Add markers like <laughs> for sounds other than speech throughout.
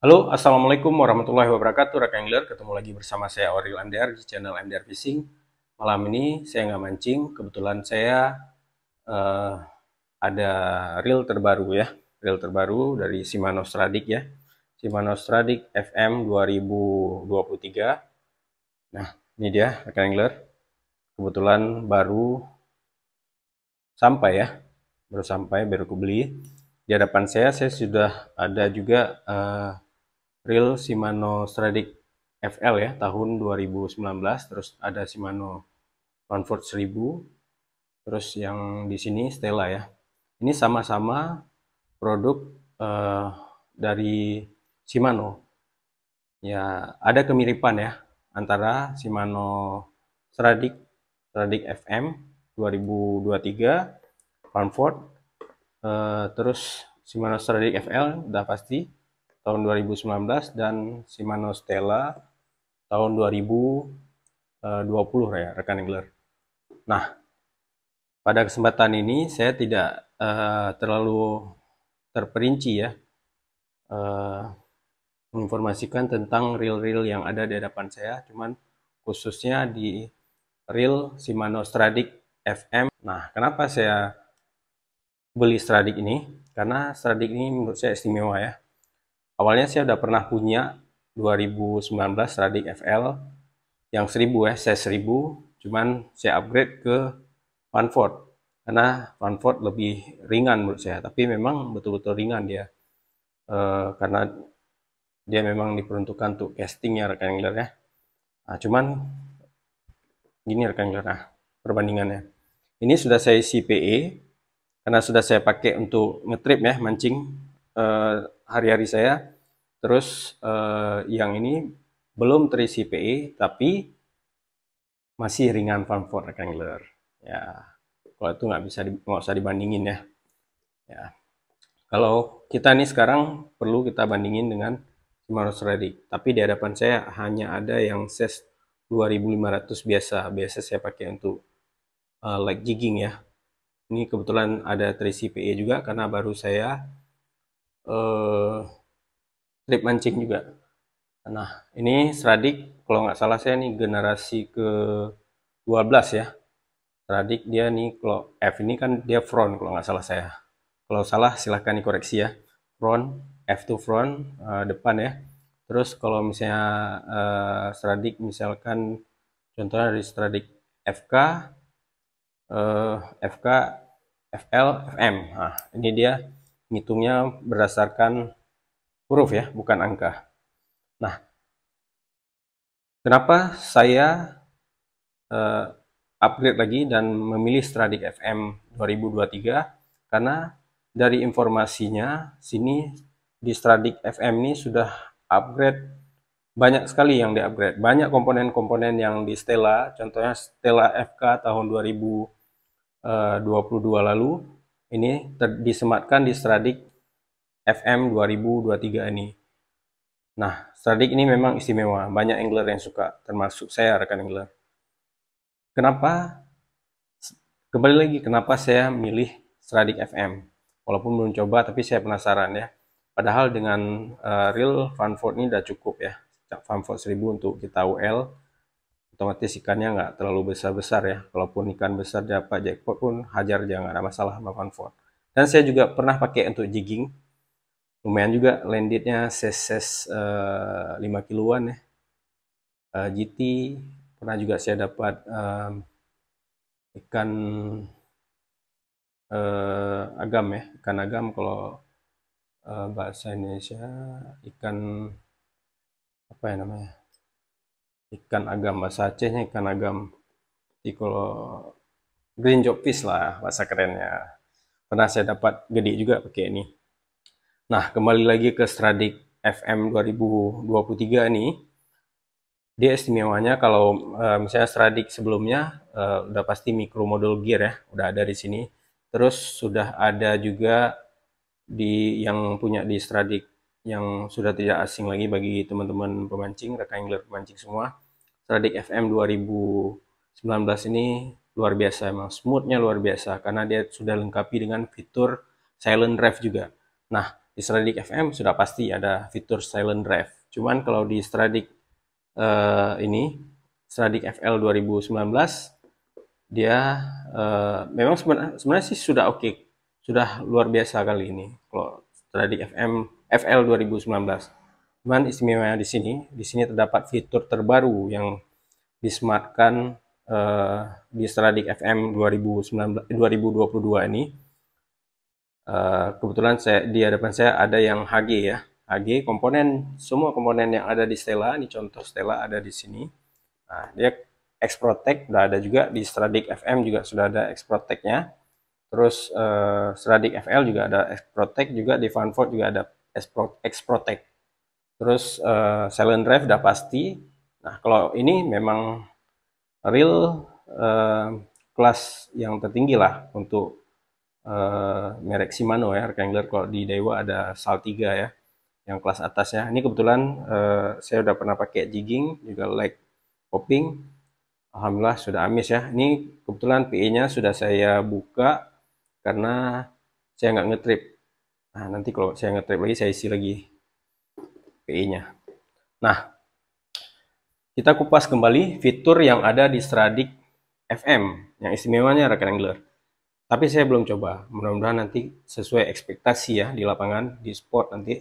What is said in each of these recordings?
Halo, Assalamualaikum warahmatullahi wabarakatuh, rekan angler. Ketemu lagi bersama saya Oriel MDR di channel MDR Fishing. Malam ini saya nggak mancing, kebetulan saya uh, ada reel terbaru ya, reel terbaru dari Shimano Stradic ya, Shimano Stradic FM 2023. Nah, ini dia rekan angler. Kebetulan baru sampai ya, baru sampai baru kubeli. Di hadapan saya, saya sudah ada juga uh, Real Shimano Stradic FL ya tahun 2019 terus ada Shimano Comfort 1000 terus yang di sini Stella ya ini sama-sama produk uh, dari Shimano ya ada kemiripan ya antara Shimano Stradic Stradic FM 2023 Comfort uh, terus Shimano Stradic FL udah pasti tahun 2019 dan Shimano Stella tahun 2020 eh, ya rekan angler. Nah, pada kesempatan ini saya tidak uh, terlalu terperinci ya uh, menginformasikan tentang reel-reel yang ada di hadapan saya, cuman khususnya di reel Shimano Stradic FM. Nah, kenapa saya beli Stradic ini? Karena Stradic ini menurut saya istimewa ya awalnya saya udah pernah punya 2019 Radik FL yang 1000 ya, saya 1000 cuman saya upgrade ke Vanford karena Vanford lebih ringan menurut saya tapi memang betul-betul ringan dia e, karena dia memang diperuntukkan untuk casting ya rekan ya nah, cuman gini rekan nah perbandingannya ini sudah saya isi PE karena sudah saya pakai untuk ngetrip ya mancing e, hari-hari saya. Terus uh, yang ini belum terisi PE tapi masih ringan fun for rectangular. Ya, kalau itu nggak bisa nggak usah dibandingin ya. Ya, kalau kita nih sekarang perlu kita bandingin dengan Shimano ready. Tapi di hadapan saya hanya ada yang ses 2500 biasa. Biasa saya pakai untuk uh, eh, like jigging ya. Ini kebetulan ada 3 CPE juga karena baru saya eh, trip mancing juga nah ini seradik kalau nggak salah saya nih generasi ke 12 ya seradik dia nih kalau F ini kan dia front kalau nggak salah saya kalau salah silahkan dikoreksi ya front F to front uh, depan ya terus kalau misalnya uh, eh, stradik misalkan contohnya dari stradik FK uh, eh, FK FL FM nah ini dia ngitungnya berdasarkan huruf ya, bukan angka. Nah, kenapa saya uh, upgrade lagi dan memilih Stradik FM 2023? Karena dari informasinya sini di Stradik FM ini sudah upgrade banyak sekali yang di-upgrade. Banyak komponen-komponen yang di Stella, contohnya Stella FK tahun 2022 eh, lalu ini disematkan di Stradik FM 2023 ini. Nah, Stradik ini memang istimewa, banyak angler yang suka, termasuk saya rekan angler. Kenapa? Kembali lagi, kenapa saya milih Stradik FM? Walaupun belum coba, tapi saya penasaran ya. Padahal dengan uh, real Funford ini sudah cukup ya. Funford 1000 untuk kita UL, otomatis ikannya nggak terlalu besar-besar ya. Kalaupun ikan besar dapat jackpot pun hajar jangan ada masalah sama fort. Dan saya juga pernah pakai untuk jigging. Lumayan juga landednya ses-ses uh, eh, 5 kiloan ya. Uh, eh, GT pernah juga saya dapat uh, ikan uh, agam ya, ikan agam kalau uh, bahasa Indonesia ikan apa ya namanya? ikan agam bahasa Acehnya ikan agam kalau green jobfish lah bahasa kerennya pernah saya dapat gede juga pakai ini nah kembali lagi ke Stradik FM 2023 ini, dia istimewanya kalau eh, misalnya Stradik sebelumnya eh, udah pasti micro model gear ya udah ada di sini terus sudah ada juga di yang punya di Stradik yang sudah tidak asing lagi bagi teman-teman pemancing, rekan angler pemancing semua. Stradic FM 2019 ini luar biasa emang smoothnya luar biasa karena dia sudah lengkapi dengan fitur silent drive juga. Nah, di Stradic FM sudah pasti ada fitur silent drive. Cuman kalau di Stradic uh, eh, ini Stradic FL 2019 dia uh, memang sebenarnya, sebenarnya sih sudah oke, okay. sudah luar biasa kali ini. Kalau Stradic FM FL 2019. Cuman istimewanya di sini, di sini terdapat fitur terbaru yang disematkan uh, eh, di Stradik FM 2019 2022 ini. Uh, kebetulan saya di hadapan saya ada yang HG ya. HG komponen semua komponen yang ada di Stella, ini contoh Stella ada di sini. Nah, dia Exprotect sudah ada juga di Stradik FM juga sudah ada Exprotect-nya. Terus uh, Stradik FL juga ada Exprotect juga di Funford juga ada X-Protect. Terus uh, silent drive udah pasti. Nah, kalau ini memang real uh, kelas yang tertinggi lah untuk uh, merek Shimano ya, Rekangler kalau di Dewa ada SAL 3 ya, yang kelas atas ya. Ini kebetulan uh, saya udah pernah pakai jigging, juga like popping. Alhamdulillah sudah amis ya. Ini kebetulan PE-nya sudah saya buka karena saya nggak ngetrip Nah, nanti kalau saya ngetrip lagi, saya isi lagi PI-nya. Nah, kita kupas kembali fitur yang ada di Stradik FM, yang istimewanya Angler. Tapi saya belum coba. Mudah-mudahan nanti sesuai ekspektasi ya di lapangan, di sport nanti.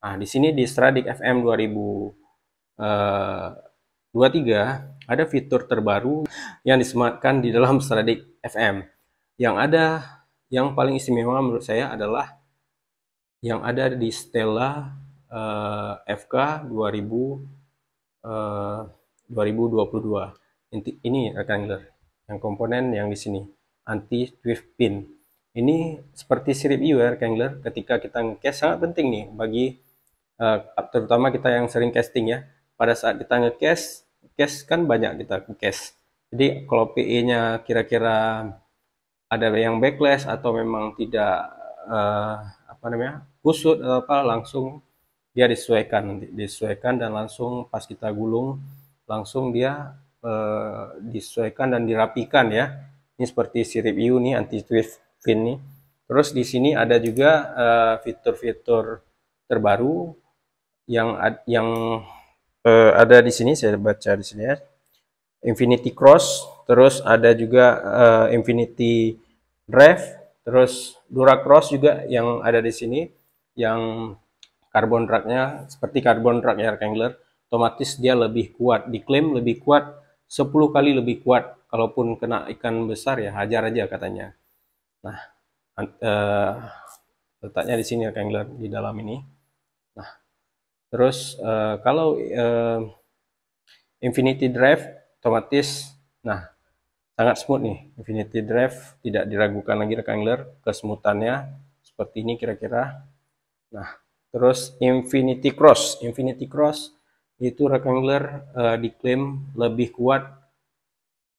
Nah, di sini di Stradik FM 2023 eh, ada fitur terbaru yang disematkan di dalam Stradik FM. Yang ada, yang paling istimewa menurut saya adalah yang ada di Stella uh, FK 2000 uh, 2022. Inti, ini rectangular yang komponen yang di sini anti drift pin. Ini seperti sirip IW e, rectangular ketika kita cast sangat penting nih bagi uh, terutama kita yang sering casting ya. Pada saat kita ngecast, cast kan banyak kita cast Jadi kalau PE-nya kira-kira ada yang backless atau memang tidak uh, apa namanya kusut apa langsung dia disesuaikan disesuaikan dan langsung pas kita gulung langsung dia eh, disesuaikan dan dirapikan ya ini seperti sirip iu nih anti twist fin nih terus di sini ada juga eh, fitur-fitur eh, terbaru yang yang eh, ada di sini saya baca di sini ya Infinity Cross terus ada juga eh, Infinity Drive terus dura cross juga yang ada di sini yang karbon raknya seperti karbon drag air ya, kangler otomatis dia lebih kuat diklaim lebih kuat 10 kali lebih kuat kalaupun kena ikan besar ya hajar aja katanya nah uh, letaknya di sini air ya, kangler di dalam ini nah terus uh, kalau uh, infinity drive otomatis nah sangat smooth nih infinity drive tidak diragukan lagi air kangler kesmutannya seperti ini kira-kira Nah, terus Infinity Cross. Infinity Cross itu rectangular uh, diklaim lebih kuat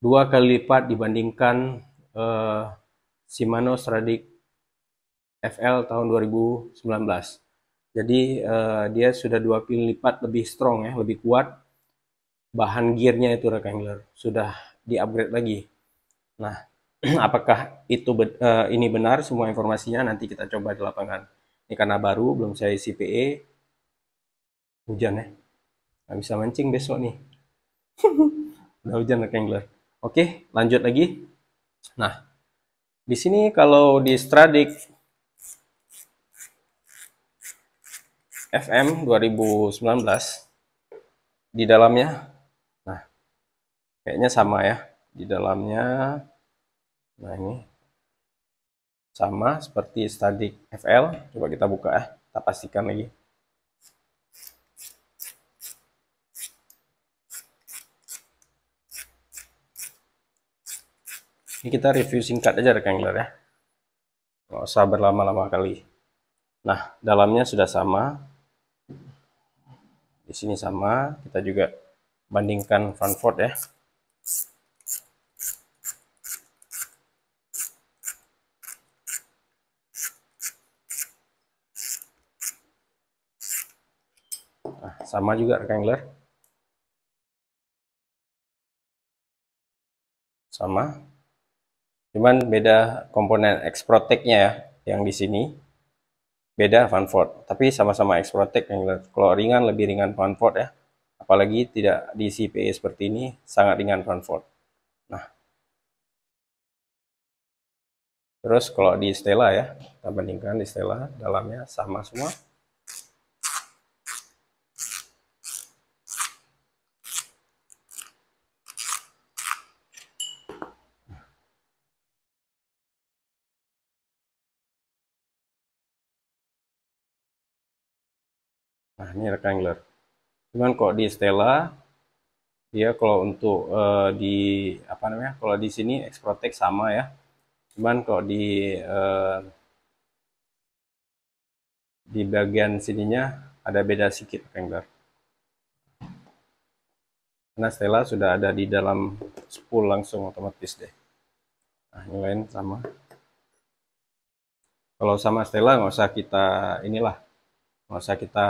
dua kali lipat dibandingkan uh, Shimano Stradic FL tahun 2019. Jadi uh, dia sudah dua kali lipat lebih strong ya, lebih kuat. Bahan gearnya itu rectangular, sudah di lagi. Nah, <clears throat> apakah itu uh, ini benar semua informasinya nanti kita coba di lapangan. Ini karena baru, belum saya isi PE. Hujan ya. Nggak bisa mancing besok nih. <laughs> Udah hujan kengler. Oke, lanjut lagi. Nah, di sini kalau di Stradic FM 2019 di dalamnya nah kayaknya sama ya di dalamnya nah ini sama seperti static FL coba kita buka ya kita pastikan lagi ini kita review singkat aja rekan-rekan ya nggak usah berlama-lama kali nah dalamnya sudah sama di sini sama kita juga bandingkan Frankfurt ya Nah, sama juga rectangular. Sama. Cuman beda komponen exprotect-nya ya, yang di sini. Beda vanford, tapi sama-sama exprotect yang Kalau ringan lebih ringan vanford ya. Apalagi tidak di CPE seperti ini, sangat ringan vanford. Nah. Terus kalau di Stella ya, kita bandingkan di Stella dalamnya sama semua. nah ini rectangular cuman kok di Stella dia kalau untuk uh, di apa namanya kalau di sini Exprotec sama ya cuman kok di uh, di bagian sininya ada beda sedikit rectangular karena Stella sudah ada di dalam spool langsung otomatis deh nah yang lain sama kalau sama Stella nggak usah kita inilah nggak usah kita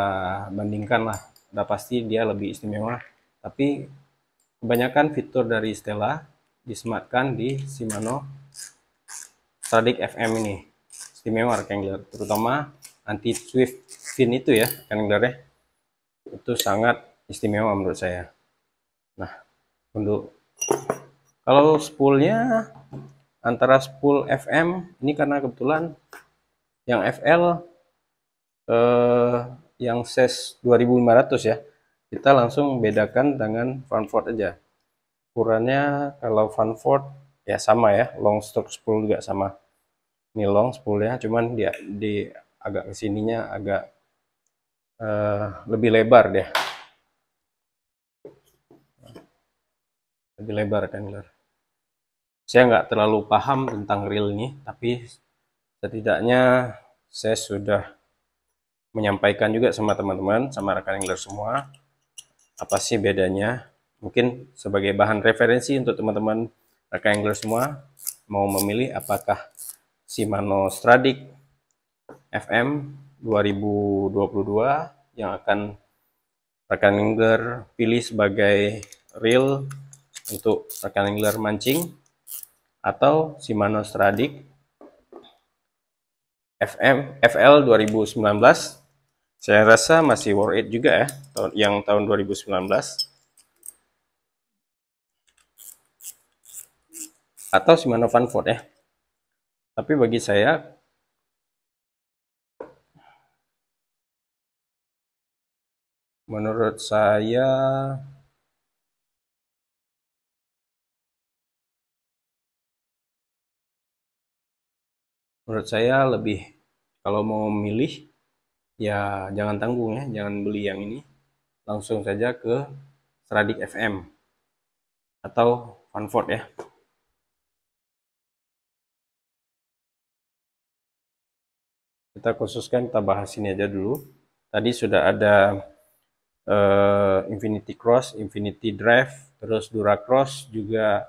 bandingkan lah udah pasti dia lebih istimewa tapi kebanyakan fitur dari Stella disematkan di Shimano Stradic FM ini istimewa rectangular terutama anti swift fin itu ya rectangularnya itu sangat istimewa menurut saya nah untuk kalau spoolnya antara spool FM ini karena kebetulan yang FL eh, yang ses 2500 e ya kita langsung bedakan dengan Vanford aja ukurannya kalau Vanford ya sama ya long stroke 10 juga sama ini long 10 ya cuman dia di agak kesininya agak eh, lebih lebar deh lebih lebar kan Saya nggak terlalu paham tentang reel ini, tapi setidaknya saya e sudah menyampaikan juga sama teman-teman, sama rekan angler semua, apa sih bedanya. Mungkin sebagai bahan referensi untuk teman-teman rekan angler semua, mau memilih apakah Shimano Stradic FM 2022 yang akan rekan angler pilih sebagai reel untuk rekan angler mancing atau Shimano Stradic FM FL 2019 saya rasa masih worth it juga ya, yang tahun 2019. Atau Shimano Ford ya. Tapi bagi saya, menurut saya, menurut saya lebih kalau mau milih ya jangan tanggung ya, jangan beli yang ini. Langsung saja ke Stradic FM atau Vanford ya. Kita khususkan kita bahas ini aja dulu. Tadi sudah ada uh, Infinity Cross, Infinity Drive, terus Duracross juga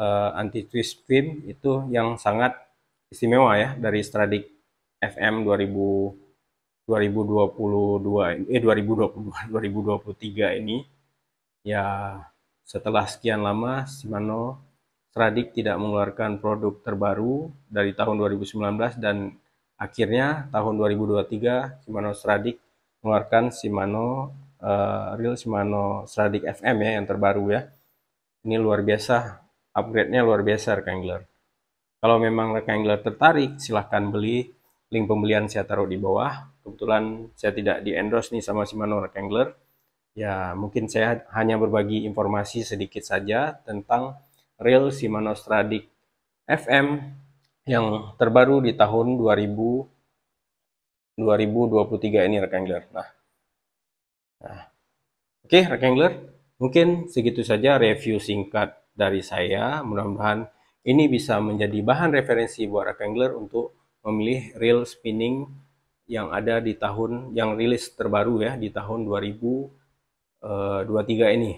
uh, eh, anti twist Pin itu yang sangat istimewa ya dari Stradic FM 2000 2022 eh 2022 2023 ini ya setelah sekian lama Shimano Stradic tidak mengeluarkan produk terbaru dari tahun 2019 dan akhirnya tahun 2023 Shimano Stradic mengeluarkan Shimano uh, Real Shimano Stradic FM ya yang terbaru ya. Ini luar biasa, upgrade-nya luar biasa Rekangler. Kalau memang Rekangler tertarik silahkan beli link pembelian saya taruh di bawah kebetulan saya tidak di endorse nih sama Shimano Rectangler ya mungkin saya hanya berbagi informasi sedikit saja tentang real Shimano Stradic FM yang terbaru di tahun 2000 2023 ini Rectangler nah, nah. oke okay, Rectangler mungkin segitu saja review singkat dari saya mudah-mudahan ini bisa menjadi bahan referensi buat Rectangler untuk memilih reel spinning yang ada di tahun yang rilis terbaru ya di tahun 2023 eh, ini.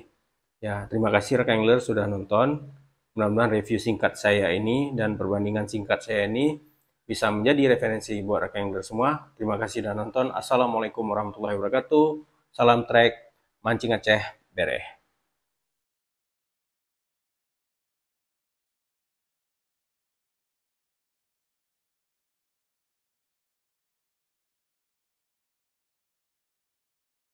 Ya, terima kasih rekan engler sudah nonton. Mudah-mudahan review singkat saya ini dan perbandingan singkat saya ini bisa menjadi referensi buat rekan engler semua. Terima kasih sudah nonton. Assalamualaikum warahmatullahi wabarakatuh. Salam trek mancing Aceh bereh.